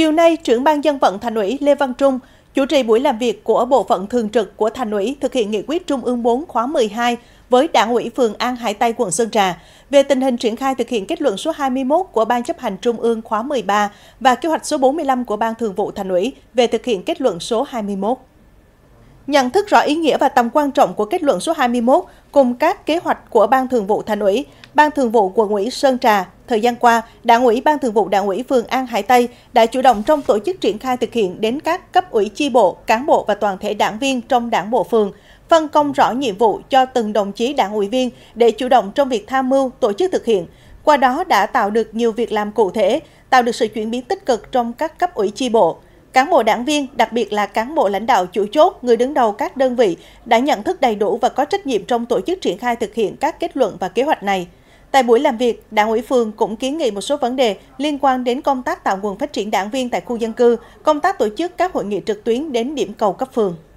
Chiều nay, trưởng ban dân vận Thành ủy Lê Văn Trung chủ trì buổi làm việc của Bộ phận Thường trực của Thành ủy thực hiện nghị quyết Trung ương 4 khóa 12 với Đảng ủy phường An Hải Tây, quận Sơn Trà về tình hình triển khai thực hiện kết luận số 21 của Ban chấp hành Trung ương khóa 13 và kế hoạch số 45 của Ban Thường vụ Thành ủy về thực hiện kết luận số 21. Nhận thức rõ ý nghĩa và tầm quan trọng của kết luận số 21 cùng các kế hoạch của Ban Thường vụ Thành ủy, Ban Thường vụ Quận ủy Sơn Trà, thời gian qua, Đảng ủy Ban Thường vụ Đảng ủy phường An Hải Tây đã chủ động trong tổ chức triển khai thực hiện đến các cấp ủy chi bộ, cán bộ và toàn thể đảng viên trong Đảng bộ phường, phân công rõ nhiệm vụ cho từng đồng chí đảng ủy viên để chủ động trong việc tham mưu, tổ chức thực hiện. Qua đó đã tạo được nhiều việc làm cụ thể, tạo được sự chuyển biến tích cực trong các cấp ủy chi bộ. Cán bộ đảng viên, đặc biệt là cán bộ lãnh đạo chủ chốt, người đứng đầu các đơn vị đã nhận thức đầy đủ và có trách nhiệm trong tổ chức triển khai thực hiện các kết luận và kế hoạch này. Tại buổi làm việc, Đảng ủy phường cũng kiến nghị một số vấn đề liên quan đến công tác tạo nguồn phát triển đảng viên tại khu dân cư, công tác tổ chức các hội nghị trực tuyến đến điểm cầu cấp phường.